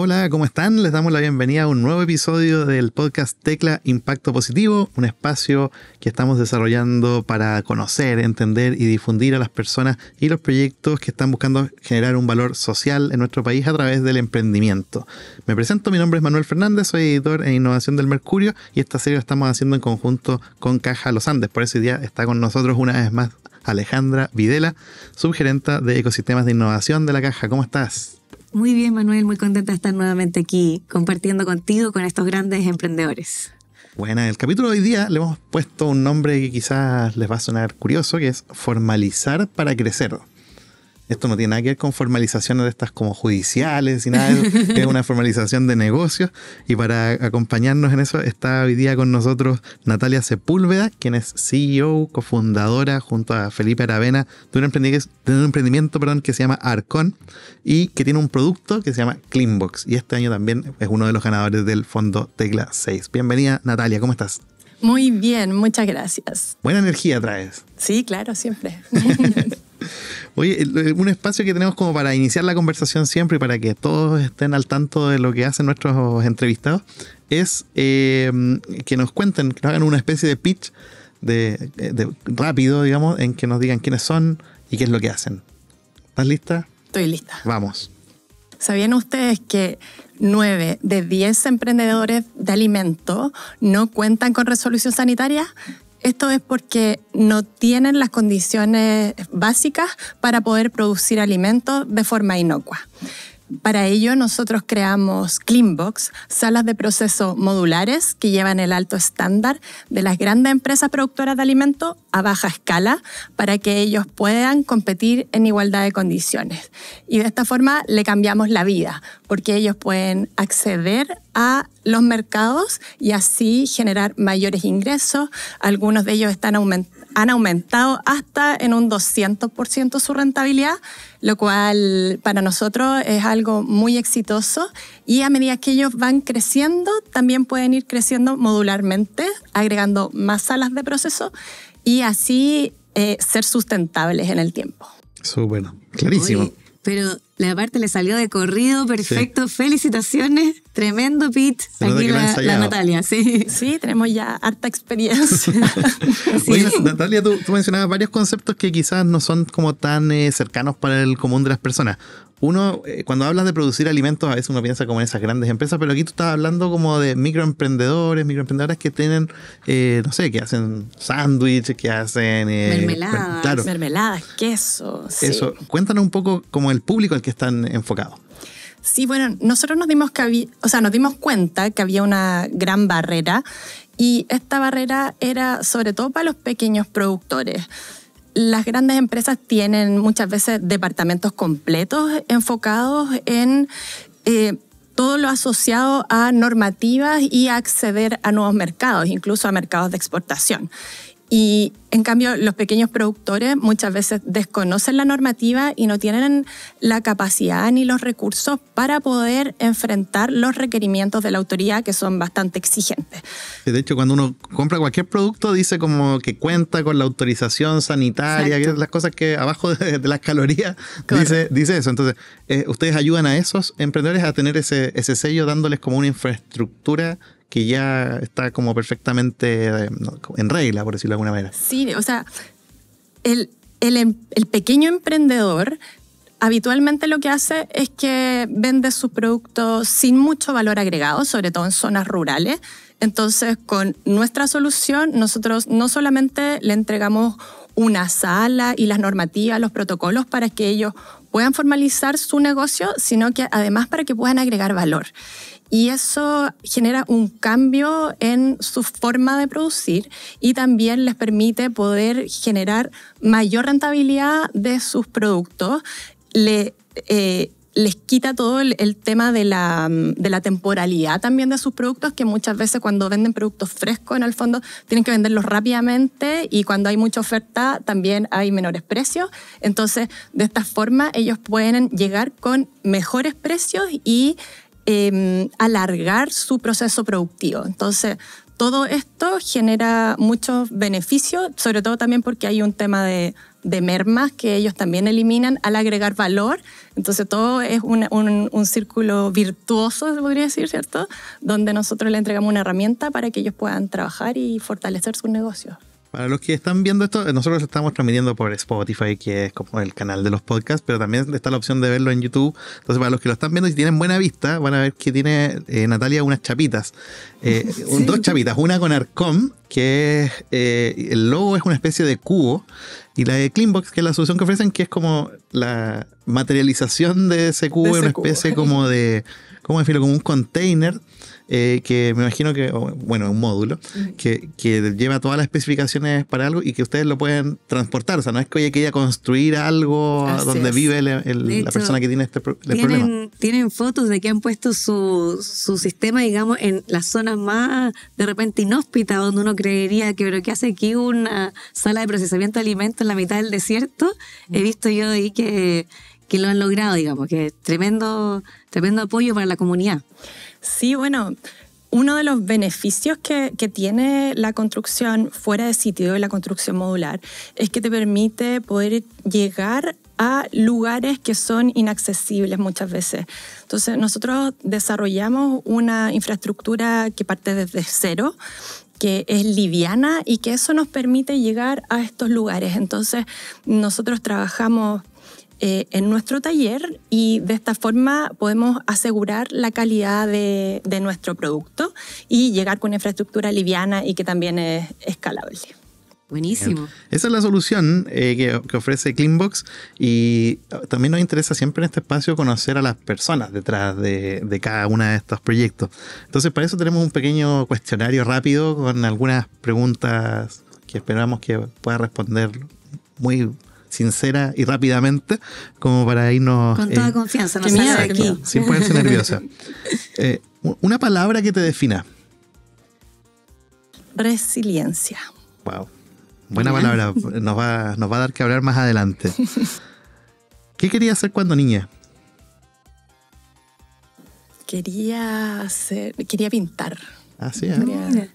Hola, ¿cómo están? Les damos la bienvenida a un nuevo episodio del podcast Tecla Impacto Positivo, un espacio que estamos desarrollando para conocer, entender y difundir a las personas y los proyectos que están buscando generar un valor social en nuestro país a través del emprendimiento. Me presento, mi nombre es Manuel Fernández, soy editor en Innovación del Mercurio y esta serie la estamos haciendo en conjunto con Caja Los Andes, por eso hoy día está con nosotros una vez más Alejandra Videla, subgerenta de Ecosistemas de Innovación de la Caja. ¿Cómo estás? Muy bien, Manuel, muy contenta de estar nuevamente aquí compartiendo contigo con estos grandes emprendedores. Bueno, el capítulo de hoy día le hemos puesto un nombre que quizás les va a sonar curioso, que es formalizar para crecer. Esto no tiene nada que ver con formalizaciones de estas como judiciales y nada, es una formalización de negocios. Y para acompañarnos en eso está hoy día con nosotros Natalia Sepúlveda, quien es CEO, cofundadora junto a Felipe Aravena de un emprendimiento, un emprendimiento perdón, que se llama Arcon y que tiene un producto que se llama Cleanbox. Y este año también es uno de los ganadores del Fondo Tecla 6. Bienvenida Natalia, ¿cómo estás? Muy bien, muchas gracias. Buena energía traes. Sí, claro, siempre. Oye, eh, un espacio que tenemos como para iniciar la conversación siempre y para que todos estén al tanto de lo que hacen nuestros entrevistados es eh, que nos cuenten, que nos hagan una especie de pitch eh, de, rápido, digamos, en que nos digan quiénes son y qué es lo que hacen. ¿Estás lista? Estoy lista. Vamos. ¿Sabían ustedes que 9 de 10 emprendedores de alimentos no cuentan con resolución sanitaria? Esto es porque no tienen las condiciones básicas para poder producir alimentos de forma inocua. Para ello nosotros creamos Cleanbox, salas de proceso modulares que llevan el alto estándar de las grandes empresas productoras de alimentos a baja escala para que ellos puedan competir en igualdad de condiciones. Y de esta forma le cambiamos la vida porque ellos pueden acceder a los mercados y así generar mayores ingresos. Algunos de ellos están aumentando han aumentado hasta en un 200% su rentabilidad, lo cual para nosotros es algo muy exitoso y a medida que ellos van creciendo, también pueden ir creciendo modularmente, agregando más salas de proceso y así eh, ser sustentables en el tiempo. Eso bueno, clarísimo. pero la parte le salió de corrido, perfecto. Felicitaciones. Tremendo, Pete. Aquí la, Natalia, sí. Sí, tenemos ya harta experiencia. sí. Natalia, tú, mencionabas varios conceptos que quizás no son como tan eh, cercanos para el común de las personas. Uno, eh, cuando hablas de producir alimentos, a veces uno piensa como en esas grandes empresas, pero aquí tú estás hablando como de microemprendedores, microemprendedoras que tienen, eh, no sé, que hacen sándwiches, que hacen... mermeladas, claro. mermeladas, queso. Eso, cuéntanos un poco como el público al que están enfocados. Sí, bueno, nosotros nos dimos, que o sea, nos dimos cuenta que había una gran barrera y esta barrera era sobre todo para los pequeños productores. Las grandes empresas tienen muchas veces departamentos completos enfocados en eh, todo lo asociado a normativas y acceder a nuevos mercados, incluso a mercados de exportación. Y en cambio, los pequeños productores muchas veces desconocen la normativa y no tienen la capacidad ni los recursos para poder enfrentar los requerimientos de la autoridad que son bastante exigentes. De hecho, cuando uno compra cualquier producto dice como que cuenta con la autorización sanitaria, las cosas que abajo de, las calorías dice, eso. Entonces, eh, ustedes ayudan a esos emprendedores a tener ese, ese sello dándoles como una infraestructura que ya está como perfectamente eh, en regla, por decirlo de alguna manera. Sí, o sea, el, el, em, el pequeño emprendedor habitualmente lo que hace es que vende sus productos sin mucho valor agregado, sobre todo en zonas rurales. Entonces, con nuestra solución, nosotros no solamente le entregamos una sala y las normativas, los protocolos para que ellos puedan formalizar su negocio, sino que además para que puedan agregar valor y eso genera un cambio en su forma de producir y también les permite poder generar mayor rentabilidad de sus productos. Le, eh, les quita todo el, tema de la, de la, temporalidad también de sus productos, que muchas veces cuando venden productos frescos, en el fondo, tienen que venderlos rápidamente y cuando hay mucha oferta también hay menores precios. Entonces, de esta forma, ellos pueden llegar con mejores precios y Em, alargar su proceso productivo. Entonces, todo esto genera muchos beneficios, sobre todo también porque hay un tema de, de mermas que ellos también eliminan al agregar valor. Entonces todo es un, círculo virtuoso, se podría decir, ¿cierto? Donde nosotros le entregamos una herramienta para que ellos puedan trabajar y fortalecer sus negocios. Para los que están viendo esto, eh, nosotros estamos transmitiendo por Spotify, que es como el canal de los podcasts, pero también está la opción de verlo en YouTube. Entonces, para los que lo están viendo y tienen buena vista, van a ver que tiene eh, Natalia unas chapitas. Eh, dos chapitas, una con Arcom, que es, el logo es una especie de cubo, y la de Cleanbox, que es la solución que ofrecen, que es como la materialización de ese cubo, una especie como de, ¿cómo decirlo? Como un container eh, que me imagino que, bueno, un módulo, que, que, lleva todas las especificaciones para algo y que ustedes lo pueden transportar. O sea, no es que haya que ir construir algo donde vive la persona que tiene este problema. Tienen fotos de que han puesto su, su sistema, digamos, en las zonas más de repente inhóspita donde uno creería que, pero ¿qué hace aquí una sala de procesamiento de alimentos en la mitad del desierto? He visto yo ahí que que lo han logrado, digamos, que es tremendo, tremendo apoyo para la comunidad. Sí, bueno, uno de los beneficios que, tiene la construcción fuera de sitio y la construcción modular es que te permite poder llegar a lugares que son inaccesibles muchas veces. Entonces, nosotros desarrollamos una infraestructura que parte desde cero, que es liviana y que eso nos permite llegar a estos lugares. Entonces, nosotros trabajamos eh, en nuestro taller y de esta forma podemos asegurar la calidad de, nuestro producto y llegar con una infraestructura liviana y que también es escalable. Buenísimo. Esa es la solución eh, que, ofrece Cleanbox y ah, también nos interesa siempre en este espacio conocer a las personas detrás de, de cada uno de estos proyectos. Entonces para eso tenemos un pequeño cuestionario rápido con algunas preguntas que esperamos que pueda responder muy sincera y rápidamente, como para irnos... Con toda eh, confianza, no aquí. Sin ponerse nerviosa. Eh, una palabra que te defina. Resiliencia. Wow. Buena palabra. Nos va, nos va a dar que hablar más adelante. ¿Qué quería hacer cuando niña? Quería hacer... Quería pintar Así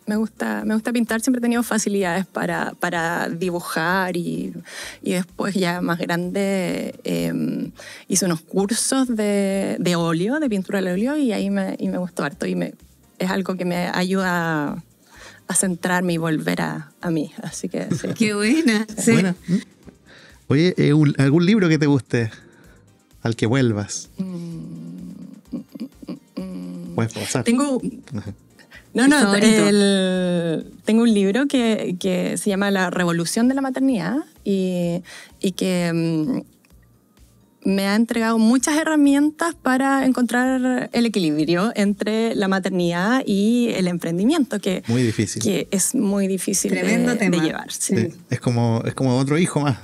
Me, gusta, me gusta pintar, siempre he tenido facilidades para, para dibujar y, después ya más grande em, hice unos cursos de, óleo, de pintura al óleo y ahí me, gustó harto y me, es algo que me ayuda a, centrarme y volver a, mí. Así que Qué buena. Oye, eh, ¿algún libro que te guste? Al que vuelvas. Mm, mm, mm, Tengo, no, no, tengo un libro que, se llama La Revolución de la Maternidad y, que mm, me ha entregado muchas herramientas para encontrar el equilibrio entre la maternidad y el emprendimiento, que, muy difícil. que es muy difícil de, llevar. Es, como, es como otro hijo más.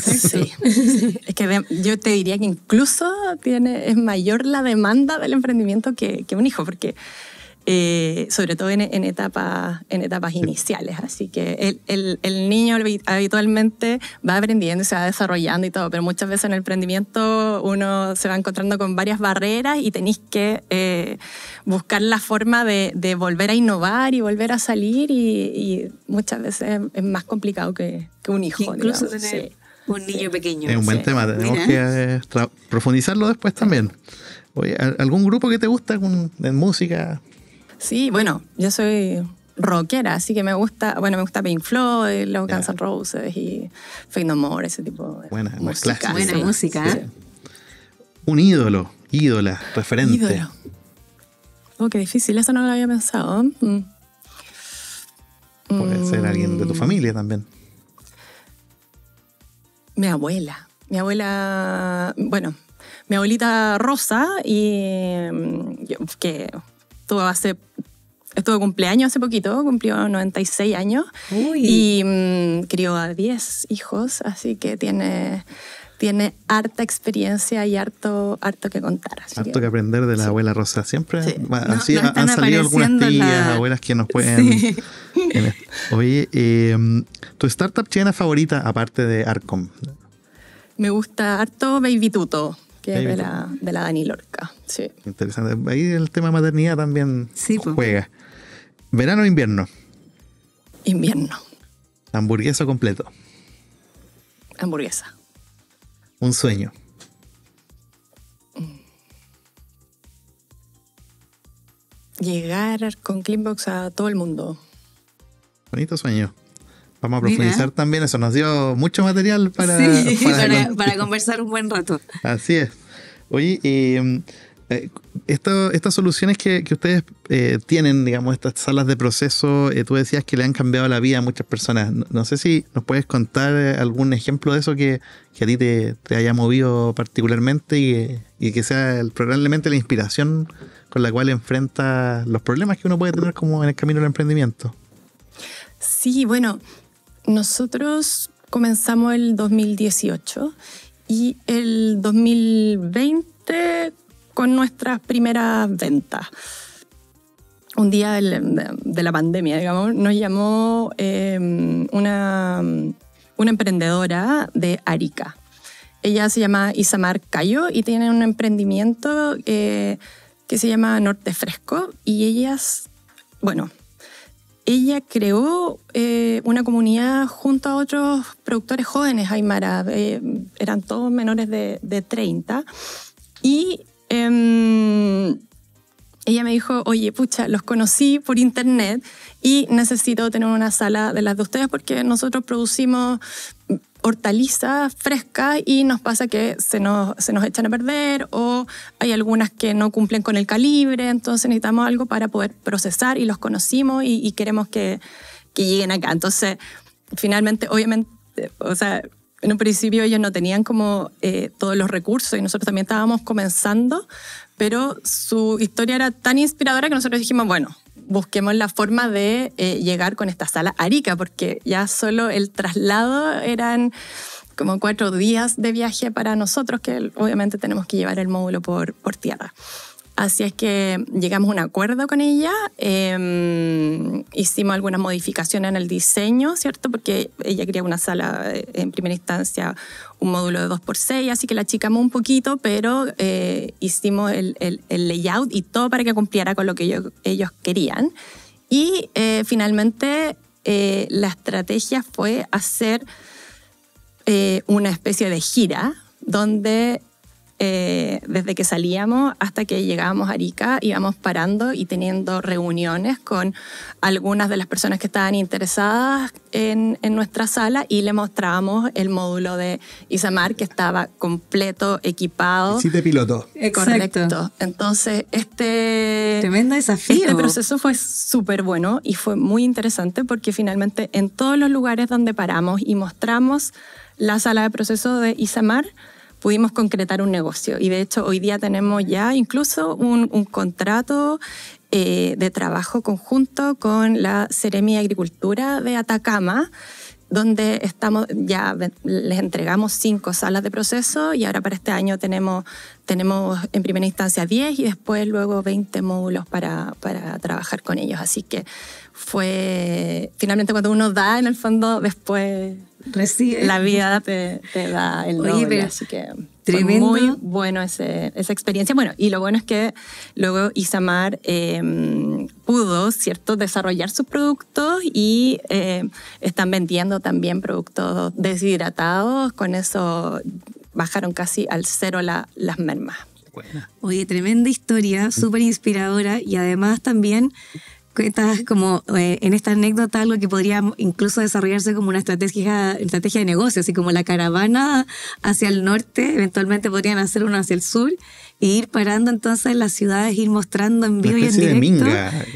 Sí, Es que yo te diría que incluso tiene, es mayor la demanda del emprendimiento que, que un hijo, porque eh, sobre todo en, etapas, en etapas iniciales. Así que el, el, niño habitualmente va aprendiendo, se va desarrollando y todo, pero muchas veces en el emprendimiento uno se va encontrando con varias barreras y tenéis que eh, buscar la forma de, volver a innovar y volver a salir y, muchas veces es más complicado que, un hijo. Incluso tener un niño pequeño. Es un buen tema, tenemos que eh, profundizarlo después también. ¿algún grupo que te gusta en música? Sí, bueno, yo soy rockera, así que me gusta, bueno, me gusta Pink Floyd, los Guns Roses y Fade No More, ese tipo de Buena, música. Buena música. ¿eh? Un ídolo, ídola, referente. Ídolo. Oh, qué difícil, eso no lo había pensado. Mm. Puede ser mm. alguien de tu familia también. Mi abuela. Mi abuela, bueno, mi abuelita Rosa, y mm, que tuvo hace estuvo cumpleaños hace poquito, cumplió 96 años y mm, crió a 10 hijos, así que tiene tiene harta experiencia y harto, harto que contar. harto que, aprender de la abuela Rosa. Siempre así han salido algunas tías, abuelas que nos pueden. Oye, em, ¿tu startup china favorita aparte de Arcom? Me gusta harto Baby Tuto que de la, Dani Lorca. Sí. Interesante. Ahí el tema maternidad también pues. juega. ¿Verano o invierno? Invierno. ¿Hamburguesa completo? Hamburguesa. ¿Un sueño? Llegar con Cleanbox a todo el mundo. Bonito sueño. Vamos a profundizar también, eso nos dio mucho material para, para, conversar un buen rato. Así es. Oye, em, eh, estas soluciones que, ustedes eh, tienen, digamos, estas salas de proceso, eh, tú decías que le han cambiado la vida a muchas personas. No, sé si nos puedes contar algún ejemplo de eso que, a ti te, haya movido particularmente y que, y que sea probablemente la inspiración con la cual enfrenta los problemas que uno puede tener como en el camino del emprendimiento. Sí, bueno, nosotros comenzamos el 2018 y el 2020 con nuestras primeras ventas. Un día de la pandemia, digamos, nos llamó em, una, emprendedora de Arica. Ella se llama Isamar Cayo y tiene un emprendimiento eh, que se llama Norte Fresco y ellas, bueno, ella creó eh, una comunidad junto a otros productores jóvenes, Aymara, eh, eran todos menores de, 30, y em, ella me dijo, oye, pucha, los conocí por internet y necesito tener una sala de las de ustedes porque nosotros producimos hortaliza fresca y nos pasa que se nos, se nos echan a perder o hay algunas que no cumplen con el calibre, entonces necesitamos algo para poder procesar y los conocimos y, queremos que, lleguen acá. Entonces, finalmente, obviamente, o sea, en un principio ellos no tenían como eh, todos los recursos y nosotros también estábamos comenzando, pero su historia era tan inspiradora que nosotros dijimos, bueno, busquemos la forma de eh, llegar con esta sala a Arica, porque ya solo el traslado eran como cuatro días de viaje para nosotros, que obviamente tenemos que llevar el módulo por tierra. Así es que llegamos a un acuerdo con ella, em, hicimos algunas modificaciones en el diseño, ¿cierto? Porque ella quería una sala eh, en primera instancia, un módulo de 2x6, así que la achicamos un poquito, pero eh, hicimos el, layout y todo para que cumpliera con lo que ellos, querían. Y eh, finalmente la estrategia fue hacer una especie de gira donde eh, desde que salíamos hasta que llegábamos a Arica, íbamos parando y teniendo reuniones con algunas de las personas que estaban interesadas en, nuestra sala y le mostrábamos el módulo de Isamar que estaba completo, equipado. Sí, de piloto. Eh, correcto. Entonces, este... Tremendo desafío. Este proceso fue súper bueno y fue muy interesante porque finalmente en todos los lugares donde paramos y mostramos la sala de proceso de Isamar, pudimos concretar un negocio. Y de hecho hoy día tenemos ya incluso un, contrato eh, de trabajo conjunto con la Seremi Agricultura de Atacama donde estamos, ya les entregamos cinco salas de proceso y ahora para este año tenemos, tenemos en primera instancia 10 y después luego 20 módulos para, para, trabajar con ellos. Así que fue, finalmente cuando uno da, en el fondo después la vida te, da el Oye, así que muy bueno esa experiencia. Bueno, y lo bueno es que luego Isamar em, pudo, ¿cierto?, desarrollar sus productos y em, están vendiendo también productos deshidratados. Con eso bajaron casi al cero las mermas. Oye, tremenda historia, súper inspiradora y además también como eh, en esta anécdota algo que podría incluso desarrollarse como una estrategia, estrategia de negocio, así como la caravana hacia el norte, eventualmente podrían hacer uno hacia el sur e ir parando entonces las ciudades, ir mostrando en vivo y en directo.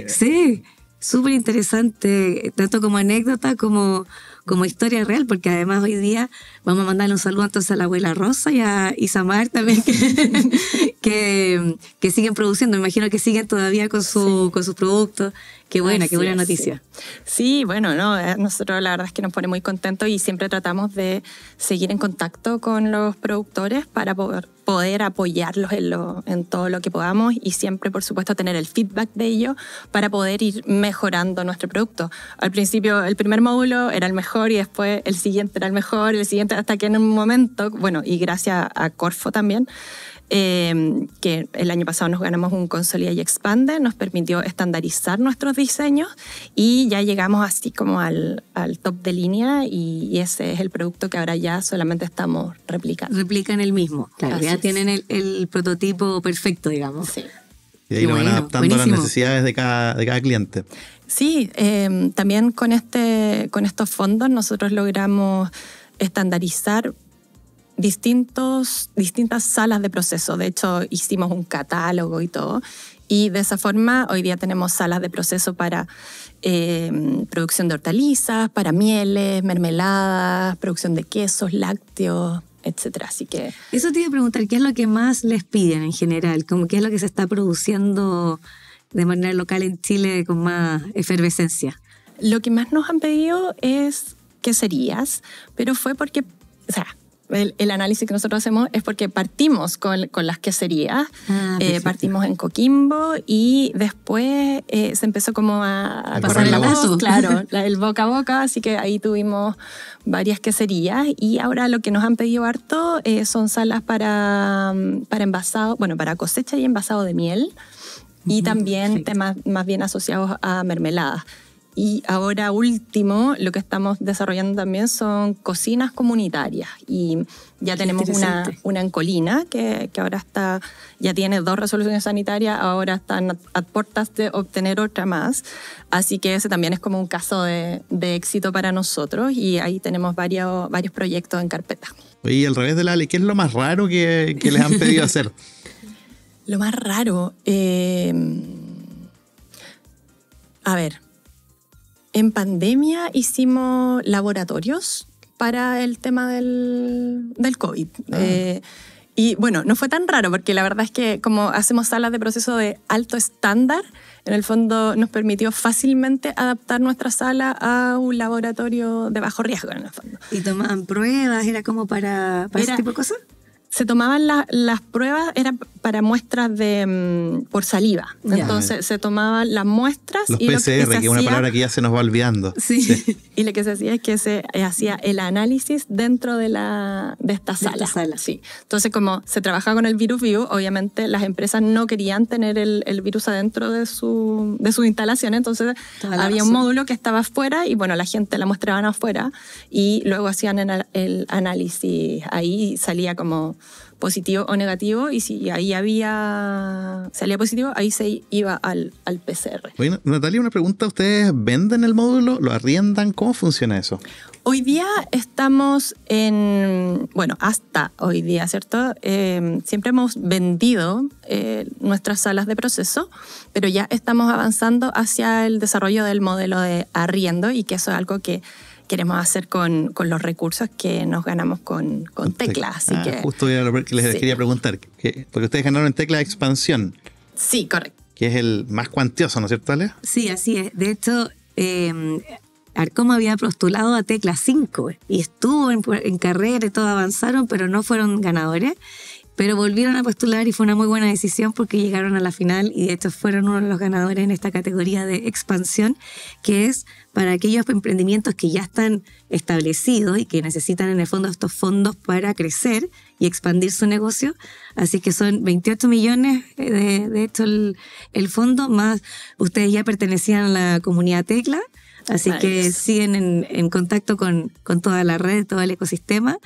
Sí, súper interesante, tanto como anécdota como como historia real, porque además hoy día vamos a mandarle un saludo entonces a la abuela Rosa y a Isamar también, que, que, siguen produciendo, imagino que siguen todavía con, su, con sus productos. Qué buena, qué buena noticia. Sí. bueno, no, eh, nosotros la verdad es que nos pone muy contentos y siempre tratamos de seguir en contacto con los productores para poder, poder apoyarlos en, lo, en todo lo que podamos y siempre, por supuesto, tener el feedback de ellos para poder ir mejorando nuestro producto. Al principio, el primer módulo era el mejor y después el siguiente era el mejor, y el siguiente hasta que en un momento, bueno, y gracias a Corfo también, eh, que el año pasado nos ganamos un Consolida y Expande, nos permitió estandarizar nuestros diseños y ya llegamos así como al, al top de línea y, ese es el producto que ahora ya solamente estamos replicando. Replican el mismo, ya tienen el, prototipo perfecto, digamos. Y ahí van adaptando las necesidades de cada, de cada cliente. Sí, em, también con, este, con estos fondos nosotros logramos estandarizar distintos, distintas salas de proceso. De hecho, hicimos un catálogo y todo. Y de esa forma, hoy día tenemos salas de proceso para eh, producción de hortalizas, para mieles, mermeladas, producción de quesos, lácteos, etc. Así que eso te iba a preguntar qué es lo que más les piden en general, como qué es lo que se está produciendo de manera local en Chile con más efervescencia. Lo que más nos han pedido es queserías, pero fue porque, el, análisis que nosotros hacemos es porque partimos con, con las queserías, ah, eh, partimos en Coquimbo y después eh, se empezó como a, pasar el claro, el boca a boca, así que ahí tuvimos varias queserías y ahora lo que nos han pedido harto eh, son salas para, para envasado, bueno, para cosecha y envasado de miel y también temas más bien asociados a mermeladas. Y ahora último, lo que estamos desarrollando también son cocinas comunitarias. Y ya tenemos una, una en Colina, que, que, ahora está, ya tiene dos resoluciones sanitarias, ahora están a, puertas de obtener otra más. Así que ese también es como un caso de, de éxito para nosotros y ahí tenemos varios, varios proyectos en carpeta. Y al revés de la ley, ¿qué es lo más raro que, les han pedido hacer? lo más raro. Eh, a ver, en pandemia hicimos laboratorios para el tema del, del COVID. Ah. Eh, y bueno, no fue tan raro porque la verdad es que como hacemos salas de proceso de alto estándar, en el fondo nos permitió fácilmente adaptar nuestra sala a un laboratorio de bajo riesgo en el fondo. ¿Y tomaban pruebas? ¿Era como para, para ese tipo de cosas? Se tomaban las pruebas, era para muestras de mm, por saliva. Entonces se tomaban las muestras. Los y PCR, lo que, es una palabra que ya se nos va olvidando. Sí. y lo que se hacía es que se eh, hacía el análisis dentro de, la, de esta sala. sala. Sí. Entonces, como se trabajaba con el virus vivo, obviamente las empresas no querían tener el, virus adentro de su, de su instalación. Entonces, había un módulo que estaba afuera y bueno, la gente la mostraban afuera y luego hacían el, análisis. Ahí salía como positivo o negativo, y si ahí había salía positivo, ahí se iba al, al PCR. Natalia, una pregunta, ¿ustedes venden el módulo? ¿Lo arriendan? ¿Cómo funciona eso? Hoy día estamos en, bueno, hasta hoy día, ¿cierto? Em, siempre hemos vendido eh, nuestras salas de proceso, pero ya estamos avanzando hacia el desarrollo del modelo de arriendo y que eso es algo que queremos hacer con, con, los recursos que nos ganamos con, con tecla. Ah, que, justo les quería preguntar, porque ustedes ganaron en tecla expansión. Sí, correcto. Que es el más cuantioso, ¿no es cierto, Ale? Sí, así es. De hecho, eh, Arcom había postulado a Tecla 5 y estuvo en, en, carrera y todo avanzaron, pero no fueron ganadores. Pero volvieron a postular y fue una muy buena decisión porque llegaron a la final y de hecho fueron uno de los ganadores en esta categoría de expansión, que es para aquellos emprendimientos que ya están establecidos y que necesitan en el fondo estos fondos para crecer y expandir su negocio. Así que son 28 millones, eh, de, de hecho, el fondo, más ustedes ya pertenecían a la comunidad Tecla Así que siguen en, contacto con, toda la red, todo el ecosistema.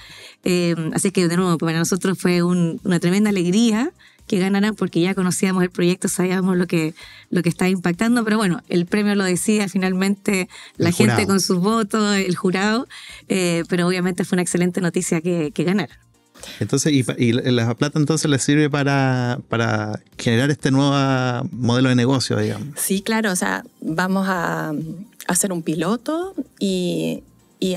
Eh, así que de nuevo, para nosotros fue una tremenda alegría que ganaran porque ya conocíamos el proyecto, sabíamos lo que, lo que estaba impactando, pero bueno, el premio lo decía finalmente la gente con sus votos, el jurado, eh, pero obviamente fue una excelente noticia que, que entonces, y, la plata entonces le sirve para, generar este nuevo modelo de negocio, digamos. Sí, claro, o sea, vamos a hacer un piloto y,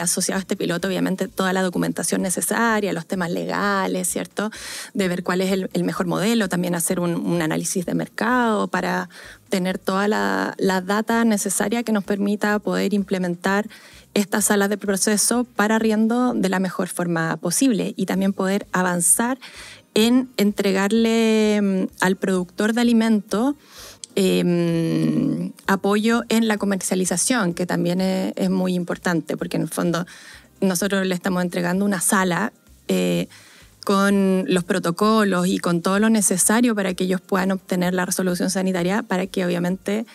asociado a este piloto, obviamente, toda la documentación necesaria, los temas legales, ¿cierto? De ver cuál es el, mejor modelo, también hacer un, análisis de mercado para tener toda la, data necesaria que nos permita poder implementar esta sala de proceso para arriendo de la mejor forma posible y también poder avanzar en entregarle mm, al productor de alimentos em, apoyo en la comercialización, que también es, muy importante, porque en el fondo nosotros le estamos entregando una sala eh, con los protocolos y con todo lo necesario para que ellos puedan obtener la resolución sanitaria, para que obviamente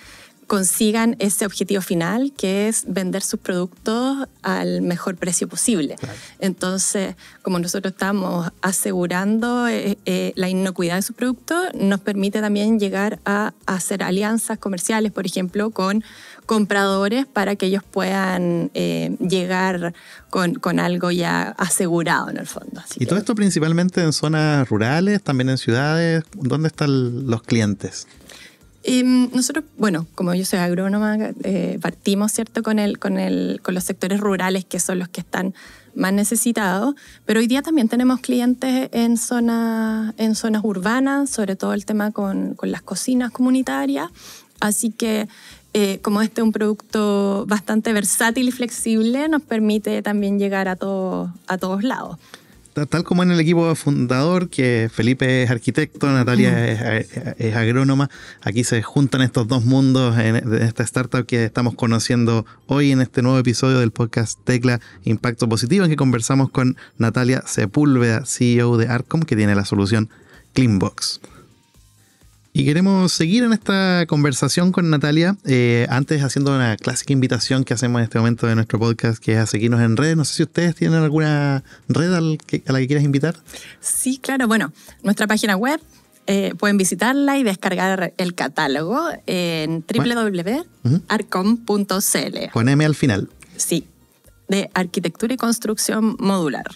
consigan ese objetivo final, que es vender sus productos al mejor precio posible. Entonces, como nosotros estamos asegurando eh, eh, la inocuidad de sus productos, nos permite también llegar a, hacer alianzas comerciales, por ejemplo, con compradores para que ellos puedan eh, llegar con, algo ya asegurado en el fondo. y todo esto principalmente en zonas rurales, también en ciudades, ¿dónde están los clientes? Mm, nosotros, bueno, como yo soy agrónoma, eh, partimos, ¿cierto?, con, el, con, el, con los sectores rurales que son los que están más necesitados, pero hoy día también tenemos clientes en, zonas en zonas urbanas, sobre todo el tema con, con las cocinas comunitarias, así que eh, como este es un producto bastante versátil y flexible, nos permite también llegar a, todo, a todos lados tal como en el equipo fundador, que Felipe es arquitecto, Natalia es, agrónoma, aquí se juntan estos dos mundos en, esta startup que estamos conociendo hoy en este nuevo episodio del podcast Tecla Impacto Positivo, en que conversamos con Natalia Sepúlveda, CEO de Arcom, que tiene la solución Cleanbox. Y queremos seguir en esta conversación con Natalia, eh, antes haciendo una clásica invitación que hacemos en este momento de nuestro podcast, que es a seguirnos en redes. No sé si ustedes tienen alguna red a la que quieras invitar. Sí, claro. Bueno, nuestra página web, eh, pueden visitarla y descargar el catálogo en www.arcom.cl. Con al final. Sí, de arquitectura y construcción modular.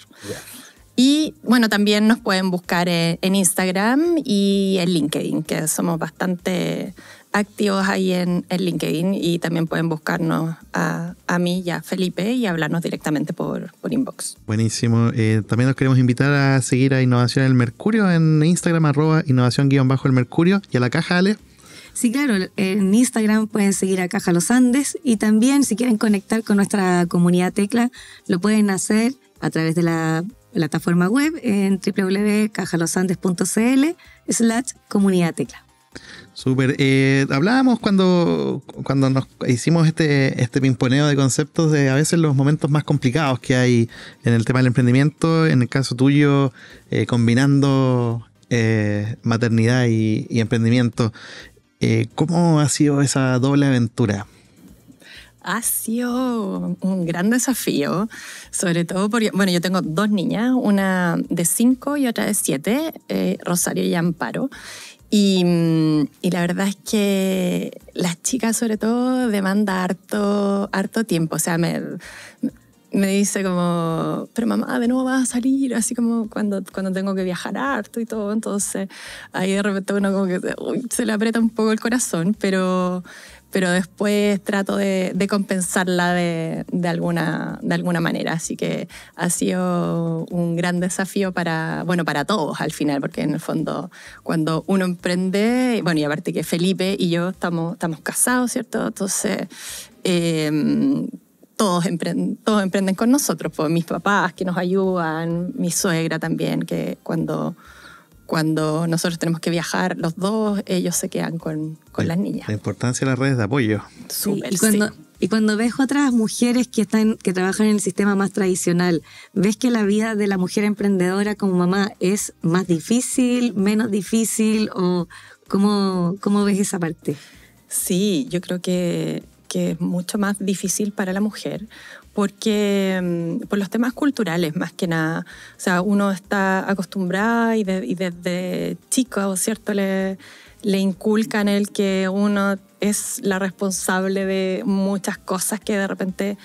Y bueno, también nos pueden buscar eh, en Instagram y en LinkedIn, que somos bastante activos ahí en, LinkedIn y también pueden buscarnos a, mí y a Felipe y hablarnos directamente por, inbox. Buenísimo. Eh, también nos queremos invitar a seguir a Innovación El Mercurio en Instagram, arroba innovación-el Mercurio y a la caja Ale. Sí, claro, en Instagram pueden seguir a Caja Los Andes y también si quieren conectar con nuestra comunidad Tecla, lo pueden hacer a través de la plataforma web en www.cajalosandes.cl slash comunidad tecla. Súper. Eh, hablábamos cuando, cuando nos hicimos este, este pimponeo de conceptos de a veces los momentos más complicados que hay en el tema del emprendimiento, en el caso tuyo, eh, combinando eh, maternidad y, y emprendimiento. ¿Cómo ha sido esa doble aventura? ha sido un gran desafío, sobre todo porque, bueno, yo tengo dos niñas, una de cinco y otra de siete, eh, Rosario y Amparo. Y, la verdad es que las chicas sobre todo demanda harto, harto tiempo. O sea, me, me dice como, pero mamá, de nuevo vas a salir, así como cuando, cuando tengo que viajar harto y todo. Entonces ahí de repente uno como que se le aprieta un poco el corazón, pero pero después trato de, compensarla de, alguna, de alguna manera. Así que ha sido un gran desafío para, bueno, para todos al final, porque en el fondo cuando uno emprende, bueno, y aparte que Felipe y yo estamos, estamos casados, ¿cierto? Entonces... Em, todos emprenden, todos emprenden con nosotros, pues mis papás que nos ayudan, mi suegra también, que cuando cuando nosotros tenemos que viajar los dos, ellos se quedan con, las niñas. La importancia de las redes de apoyo. Súper, sí, y, cuando, y ves otras mujeres que, están, que trabajan en el sistema más tradicional, ves que la vida de la mujer emprendedora como mamá es más difícil, menos difícil, o cómo, cómo ves esa parte? Sí, yo creo que, que es mucho más difícil para la mujer porque mm, por los temas culturales más que nada. O sea, uno está acostumbrado y, desde chico, ¿cierto? Le, le inculcan el que uno es la responsable de muchas cosas que de repente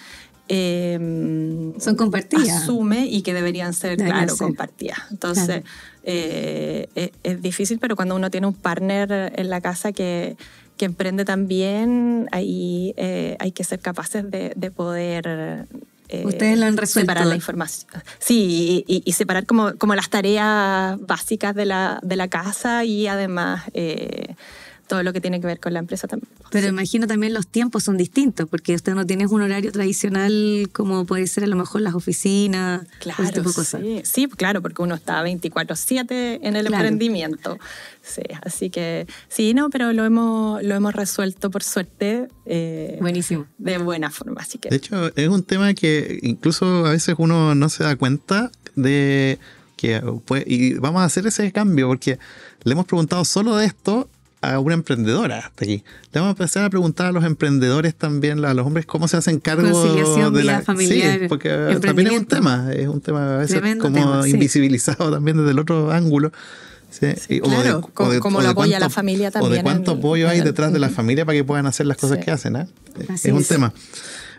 em, son compartidas. Asume y que deberían ser, claro, compartidas. Entonces, eh, e, es, difícil, pero cuando uno tiene un partner en la casa que, que emprende también, ahí eh, hay que ser capaces de, poder eh, Ustedes lo han resuelto. Separar la información. Sí, y, separar como, como, las tareas básicas de la, de la casa y además eh, todo lo que tiene que ver con la empresa también. Pero imagino también los tiempos son distintos, porque usted no tiene un horario tradicional como puede ser a lo mejor las oficinas. Claro, Sí. sí, pues claro, porque uno está 24/7 en el emprendimiento. Sí, así que sí, no, pero lo hemos, lo hemos resuelto por suerte. Eh, Buenísimo. De buena forma, así que. De hecho, es un tema que incluso a veces uno no se da cuenta de que... Pues, y vamos a hacer ese cambio porque le hemos preguntado solo de esto a una emprendedora hasta aquí. Le vamos a empezar a preguntar a los emprendedores también, a los hombres, cómo se hacen cargo de la familia. porque también es un tema, es un tema a veces como invisibilizado también desde el otro ángulo. Sí. claro, lo apoya la familia también. O de cuánto apoyo hay detrás de la familia para que puedan hacer las cosas que hacen. ¿eh? es un tema.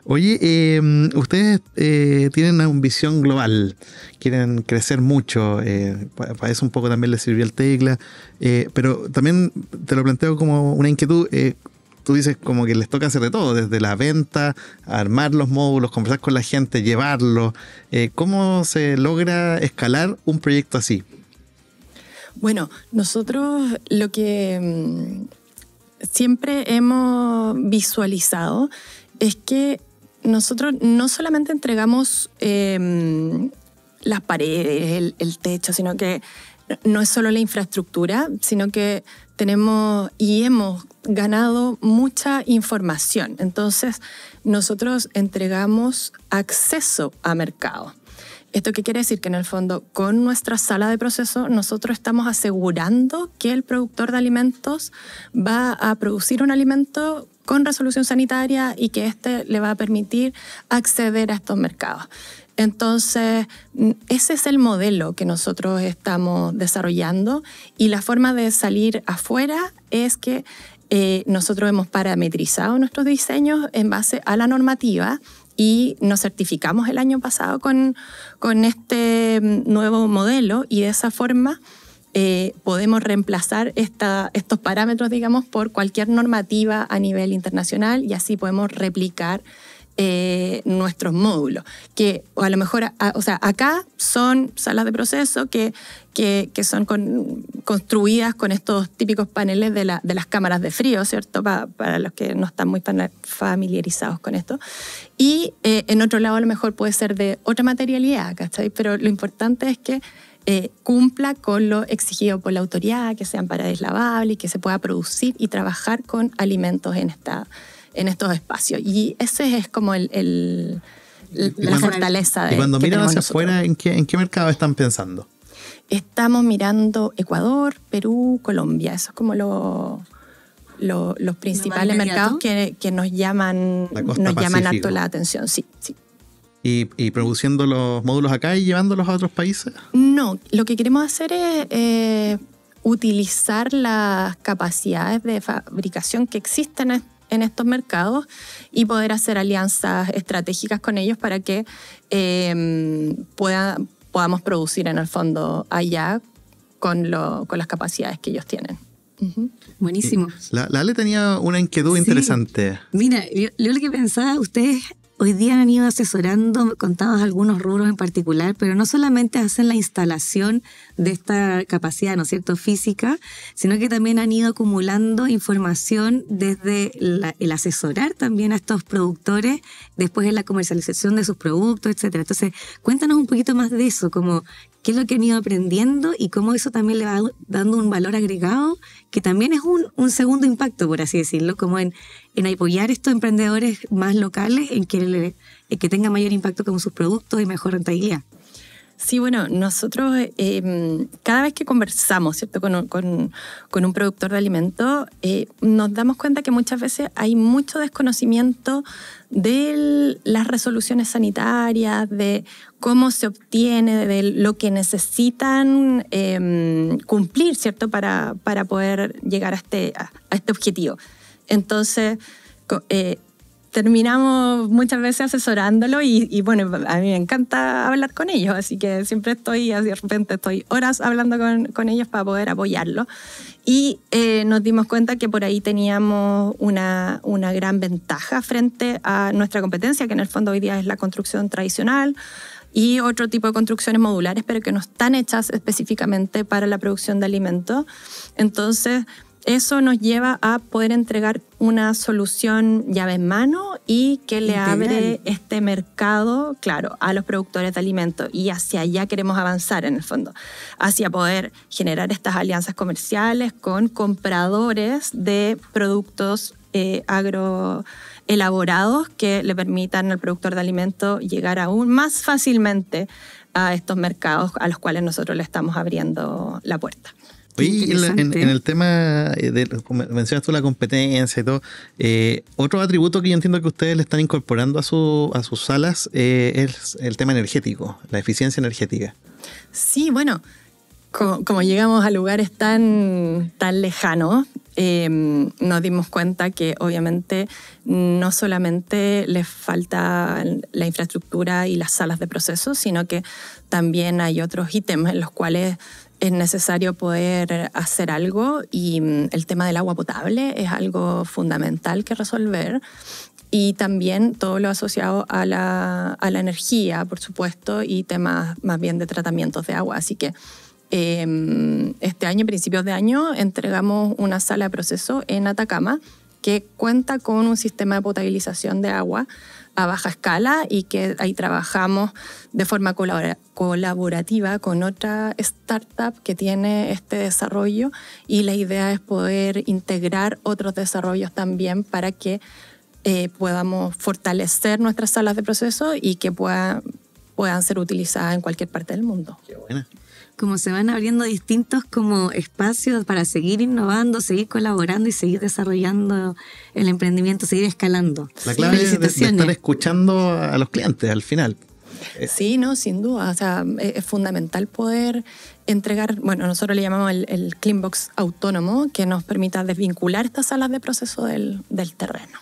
Oye, em, ustedes eh, tienen una visión global, quieren crecer mucho, eh, para eso un poco también les sirvió el tecla, eh, pero también te lo planteo como una inquietud. Tú dices como que les toca hacer de todo, desde la venta, armar los módulos, conversar con la gente, llevarlo, ¿Cómo se logra escalar un proyecto así? Bueno, nosotros lo que em, siempre hemos visualizado es que nosotros no solamente entregamos em, las paredes, el, techo, sino que no es solo la infraestructura, sino que tenemos y hemos ganado mucha información. Entonces, nosotros entregamos acceso a mercado. ¿Esto qué quiere decir? Que en el fondo, con nuestra sala de proceso, nosotros estamos asegurando que el productor de alimentos va a producir un alimento con resolución sanitaria y que este le va a permitir acceder a estos mercados. Entonces, mm, ese es el modelo que nosotros estamos desarrollando y la forma de salir afuera es que eh, nosotros hemos parametrizado nuestros diseños en base a la normativa y nos certificamos el año pasado con este mm, nuevo modelo y de esa forma eh, podemos reemplazar esta, estos parámetros, digamos, por cualquier normativa a nivel internacional y así podemos replicar eh, nuestros módulos. Que a lo mejor, o sea, acá son salas de proceso que, que, son construidas con estos típicos paneles de, las cámaras de frío, ¿cierto? para los que no están muy familiarizados con esto. Y eh, en otro lado, a lo mejor puede ser de otra materialidad, ¿cachai? Pero lo importante es que eh, cumpla con lo exigido por la autoridad, que sean para deslavable y que se pueda producir y trabajar con alimentos en, esta, en estos espacios. Y ese es como el, la fortaleza de... Y cuando miran hacia afuera, ¿en qué, mercado están pensando? Estamos mirando Ecuador, Perú, Colombia. Esos son como lo... los principales mercados que, nos llaman, nos llaman harto la atención, sí, sí. ¿Y, produciendo los módulos acá y llevándolos a otros países? No, lo que queremos hacer es eh, utilizar las capacidades de fabricación que existen en estos mercados y poder hacer alianzas estratégicas con ellos para que eh, podamos producir en el fondo allá con, las capacidades que ellos tienen. Buenísimo. La, la, Ale tenía una inquietud interesante. Mira, lo que pensaba, ustedes Hoy día han ido asesorando, contados algunos rubros en particular, pero no solamente hacen la instalación de esta capacidad, ¿no es cierto?, física, sino que también han ido acumulando información desde el asesorar también a estos productores, después de la comercialización de sus productos, etc. Entonces, cuéntanos un poquito más de eso, como qué es lo que han ido aprendiendo y cómo eso también le va dando un valor agregado, que también es un segundo impacto, por así decirlo, como en, en apoyar estos emprendedores más locales en que, que tengan mayor impacto con sus productos y mejor rentabilidad. Sí, bueno, nosotros em, cada vez que conversamos ¿cierto? Con, un productor de alimentos, eh, nos damos cuenta que muchas veces hay mucho desconocimiento de las resoluciones sanitarias, de cómo se obtiene, de lo que necesitan em, cumplir ¿cierto? Para, poder llegar a este, este objetivo. Entonces, eh, terminamos muchas veces asesorándolo y, bueno, a mí me encanta hablar con ellos, así que siempre estoy, de repente estoy horas hablando con, ellos para poder apoyarlo. Y eh, nos dimos cuenta que por ahí teníamos una, una gran ventaja frente a nuestra competencia, que en el fondo hoy día es la construcción tradicional y otro tipo de construcciones modulares, pero que no están hechas específicamente para la producción de alimentos. Entonces, eso nos lleva a poder entregar una solución llave en mano y que le abre este mercado, claro, a los productores de alimentos. Y hacia allá queremos avanzar en el fondo, hacia poder generar estas alianzas comerciales con compradores de productos eh, agroelaborados que le permitan al productor de alimentos llegar aún más fácilmente a estos mercados a los cuales nosotros le estamos abriendo la puerta. Oye, en, el tema, eh, de, como mencionas tú la competencia y todo, eh, otro atributo que yo entiendo que ustedes le están incorporando a, a sus salas eh, es el tema energético, la eficiencia energética. Sí, bueno, como, llegamos a lugares tan, tan lejanos, em, nos dimos cuenta que obviamente no solamente les falta la infraestructura y las salas de proceso, sino que también hay otros ítems en los cuales es necesario poder hacer algo y mm, el tema del agua potable es algo fundamental que resolver. Y también todo lo asociado a la, energía, por supuesto, y temas más bien de tratamientos de agua. Así que em, este año, principios de año, entregamos una sala de proceso en Atacama que cuenta con un sistema de potabilización de agua baja escala y que ahí trabajamos de forma colaborativa con otra startup que tiene este desarrollo y la idea es poder integrar otros desarrollos también para que eh, podamos fortalecer nuestras salas de proceso y que pueda, puedan ser utilizadas en cualquier parte del mundo como se van abriendo distintos como espacios para seguir innovando, seguir colaborando y seguir desarrollando el emprendimiento, seguir escalando. La clave es estar escuchando a los clientes al final. Eh, sí, no, sin duda. O sea, eh, es fundamental poder entregar, bueno, nosotros le llamamos el, el Cleanbox autónomo, que nos permita desvincular estas salas de proceso del terreno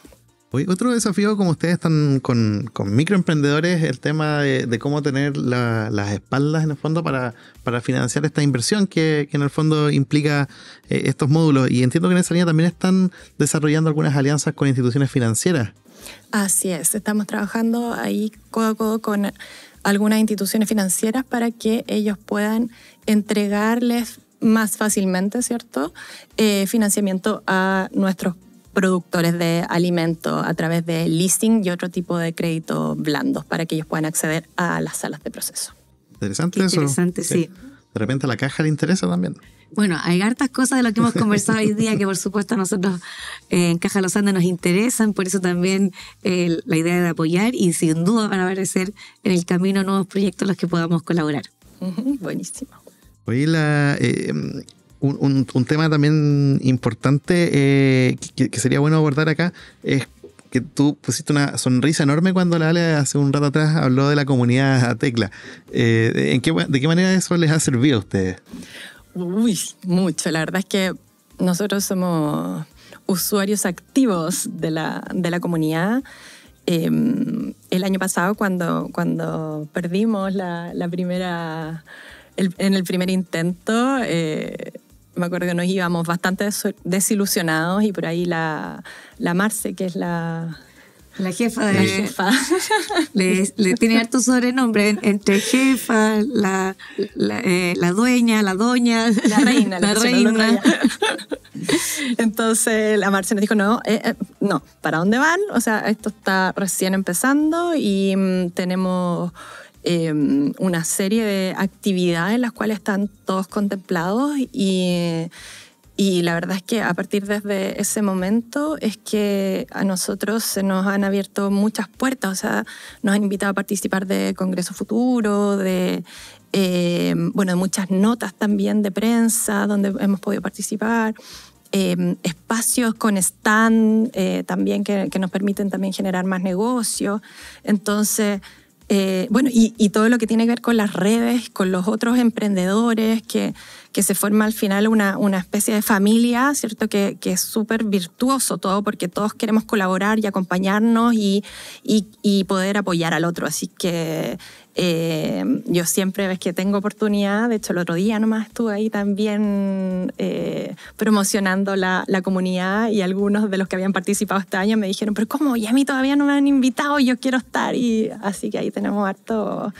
otro desafío, como ustedes están con, microemprendedores, el tema de, cómo tener las espaldas en el fondo para, financiar esta inversión que, en el fondo implica eh, estos módulos. Y entiendo que en esa línea también están desarrollando algunas alianzas con instituciones financieras. Así es, estamos trabajando ahí codo a codo con algunas instituciones financieras para que ellos puedan entregarles más fácilmente, ¿cierto? Eh, financiamiento a nuestros productores de alimentos a través de listing y otro tipo de créditos blandos para que ellos puedan acceder a las salas de proceso. Interesante eso. Interesante, sí. De repente a la caja le interesa también. Bueno, hay hartas cosas de lo que hemos conversado hoy día que por supuesto a nosotros eh, en Caja Los Andes nos interesan, por eso también eh, la idea de apoyar y sin duda van a aparecer en el camino nuevos proyectos en los que podamos colaborar. buenísimo. Oye, la, eh, un, tema también importante eh, que, sería bueno abordar acá es que tú pusiste una sonrisa enorme cuando la Ale hace un rato atrás habló de la comunidad a Tecla. Eh, ¿en qué, ¿De qué manera eso les ha servido a ustedes? Uy, mucho. La verdad es que nosotros somos usuarios activos de la, comunidad. Em, el año pasado, cuando, cuando perdimos la, primera, en el primer intento, eh, me acuerdo que nos íbamos bastante desilusionados y por ahí la, Marce, que es la... jefa de... La jefa. Le, tiene harto sobrenombre entre jefa, eh, la, dueña, la doña. La reina. La, reina. Entonces la Marce nos dijo, no, eh, eh, no, ¿para dónde van? O sea, esto está recién empezando y mm, tenemos Em, una serie de actividades en las cuales están todos contemplados y, y, la verdad es que a partir desde ese momento es que a nosotros se nos han abierto muchas puertas, o sea, nos han invitado a participar de Congreso Futuro, de... Em, bueno, muchas notas también de prensa donde hemos podido participar. Em, espacios con stand eh, también que, que, nos permiten también generar más negocio. Entonces, eh, bueno, y, todo lo que tiene que ver con las redes, con los otros emprendedores, que, se forma al final una, especie de familia, ¿cierto? Que, es súper virtuoso todo, porque todos queremos colaborar y acompañarnos y poder apoyar al otro. Así que eh, yo siempre ves que tengo oportunidad, de hecho el otro día nomás estuve ahí también eh, promocionando la, la, comunidad y algunos de los que habían participado este año me dijeron, pero ¿cómo? Y a mí todavía no me han invitado, yo quiero estar. Y así que ahí tenemos harto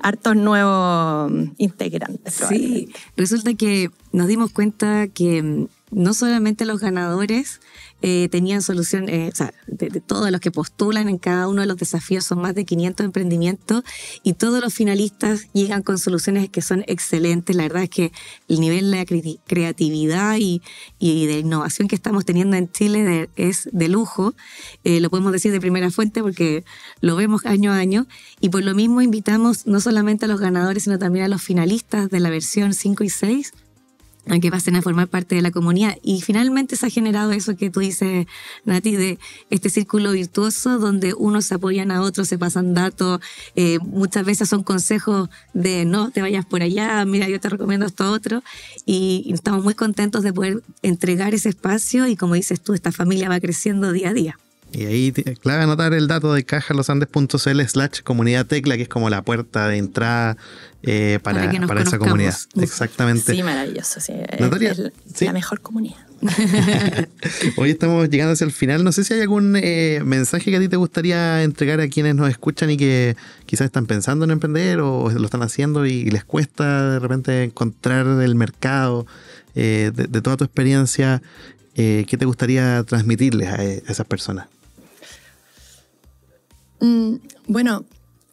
hartos nuevos integrantes. Sí, resulta que nos dimos cuenta que no solamente los ganadores eh, tenían solución, eh, de, todos los que postulan en cada uno de los desafíos son más de 500 emprendimientos y todos los finalistas llegan con soluciones que son excelentes. La verdad es que el nivel de creatividad y, de innovación que estamos teniendo en Chile es de lujo, eh, lo podemos decir de primera fuente porque lo vemos año a año y por lo mismo invitamos no solamente a los ganadores, sino también a los finalistas de la versión 5 y 6 aunque pasen a formar parte de la comunidad. Y finalmente se ha generado eso que tú dices, Nati, de este círculo virtuoso donde unos se apoyan a otros, se pasan datos, eh, muchas veces son consejos de no te vayas por allá, mira, yo te recomiendo esto otro. y estamos muy contentos de poder entregar ese espacio y como dices tú, esta familia va creciendo día a día. Y ahí clave anotar el dato de cajalosandes.cl slash comunidad tecla, que es como la puerta de entrada eh, para, para, esa comunidad. Exactamente. Sí, maravilloso. Sí. la mejor comunidad. Hoy estamos llegando hacia el final. No sé si hay algún eh, mensaje que a ti te gustaría entregar a quienes nos escuchan y que quizás están pensando en emprender o lo están haciendo y les cuesta de repente encontrar el mercado. Eh, de, toda tu experiencia, ¿qué te gustaría transmitirles a, esas personas? Mm, bueno,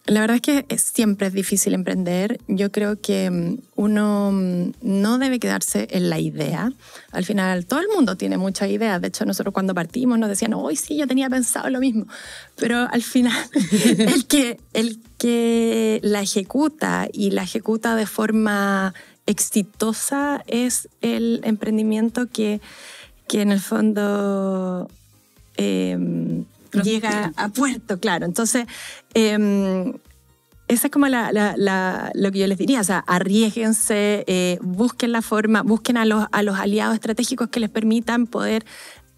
la verdad es que siempre es difícil emprender. Yo creo que mm, uno mm, no debe quedarse en la idea. Al final, todo el mundo tiene muchas ideas. De hecho, nosotros cuando partimos nos decían, hoy sí, yo tenía pensado lo mismo. Pero al final, el que, la ejecuta y la ejecuta de forma exitosa es el emprendimiento que, que en el fondo em, llega a puerto, claro. Entonces, em, esa es como lo que yo les diría, o sea, arriesguense, eh, busquen la forma, busquen a los, aliados estratégicos que les permitan poder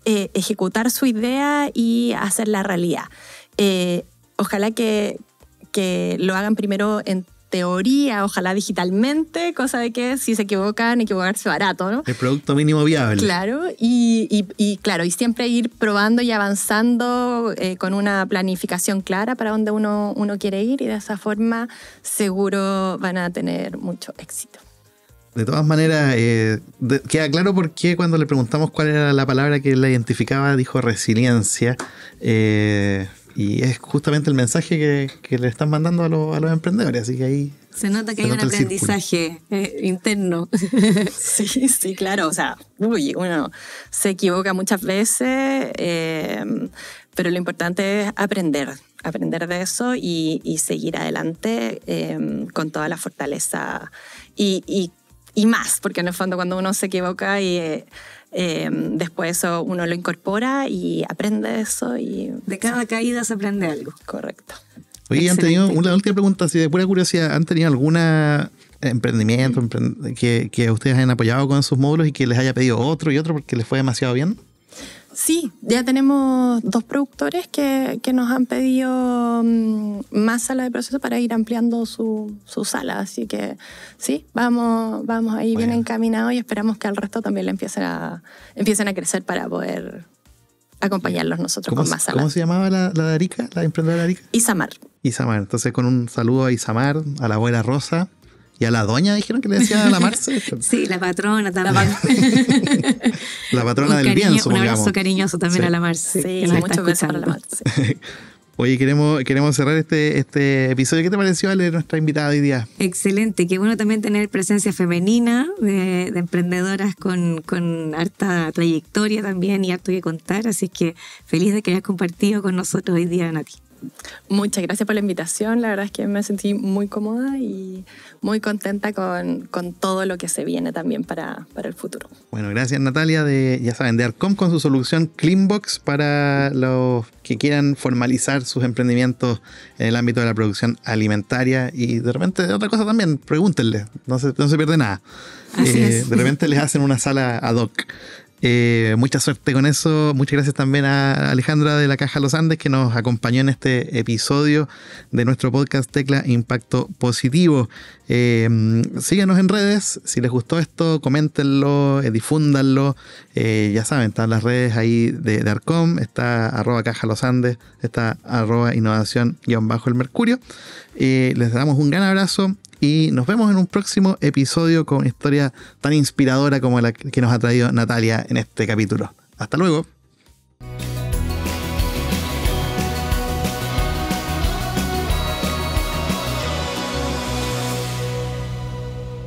eh, ejecutar su idea y hacerla realidad. Eh, ojalá que, que lo hagan primero en teoría, ojalá digitalmente, cosa de que si se equivocan, equivocarse barato, ¿no? El producto mínimo viable. Claro, y, claro, y siempre ir probando y avanzando eh, con una planificación clara para dónde uno, quiere ir y de esa forma seguro van a tener mucho éxito. De todas maneras, eh, queda claro por qué cuando le preguntamos cuál era la palabra que la identificaba, dijo resiliencia. Eh, y es justamente el mensaje que, que le están mandando a, a, los emprendedores, así que ahí... Se nota que hay un aprendizaje eh, interno. sí, sí, claro, o sea, uy, uno se equivoca muchas veces, eh, pero lo importante es aprender, aprender de eso y, y seguir adelante eh, con toda la fortaleza y, y, y, más, porque en el fondo cuando uno se equivoca y eh, después eso uno lo incorpora y aprende eso. y De cada caída se aprende algo. Correcto. Oye, han tenido una última pregunta, si de pura curiosidad, ¿han tenido alguna eh, emprendimiento mm. que, que ustedes hayan apoyado con sus módulos y que les haya pedido otro y otro porque les fue demasiado bien? Sí, ya tenemos dos productores que, que nos han pedido mm, más sala de proceso para ir ampliando su, su sala, así que sí, vamos, vamos ahí bien encaminados y esperamos que al resto también le empiecen a, empiecen a crecer para poder acompañarlos nosotros con más salas. ¿Cómo se llamaba la, la de la emprendedora de Arica? Isamar. Isamar, entonces con un saludo a Isamar, a la abuela Rosa, y a la doña dijeron que le decía a la Marce. sí, la patrona, la, patrona. la patrona del bien, Un abrazo cariñoso también a la Marce. Sí, muchas gracias para la Marce. Oye, queremos, queremos cerrar este, este episodio. ¿Qué te pareció, de nuestra invitada hoy día? Excelente, qué bueno también tener presencia femenina de, emprendedoras con, con, harta trayectoria también y harto que contar. Así que feliz de que hayas compartido con nosotros hoy día, Nati. Muchas gracias por la invitación. La verdad es que me sentí muy cómoda y muy contenta con, con todo lo que se viene también para, para, el futuro. Bueno, gracias Natalia de, ya saben, de Arcom con su solución Cleanbox para los que quieran formalizar sus emprendimientos en el ámbito de la producción alimentaria y de repente otra cosa también, pregúntenle, no se, no se pierde nada. Eh, de repente les hacen una sala ad hoc. Eh, mucha suerte con eso. Muchas gracias también a Alejandra de la Caja Los Andes que nos acompañó en este episodio de nuestro podcast Tecla Impacto Positivo. síguenos eh, síganos en redes. Si les gustó esto, coméntenlo, eh, difúndanlo. ya saben, están las redes ahí de, Arcom, está arroba Caja Los Andes, está arroba innovación-el mercurio. les damos un gran abrazo y nos vemos en un próximo episodio con historia tan inspiradora como la que nos ha traído Natalia en este capítulo. Hasta luego.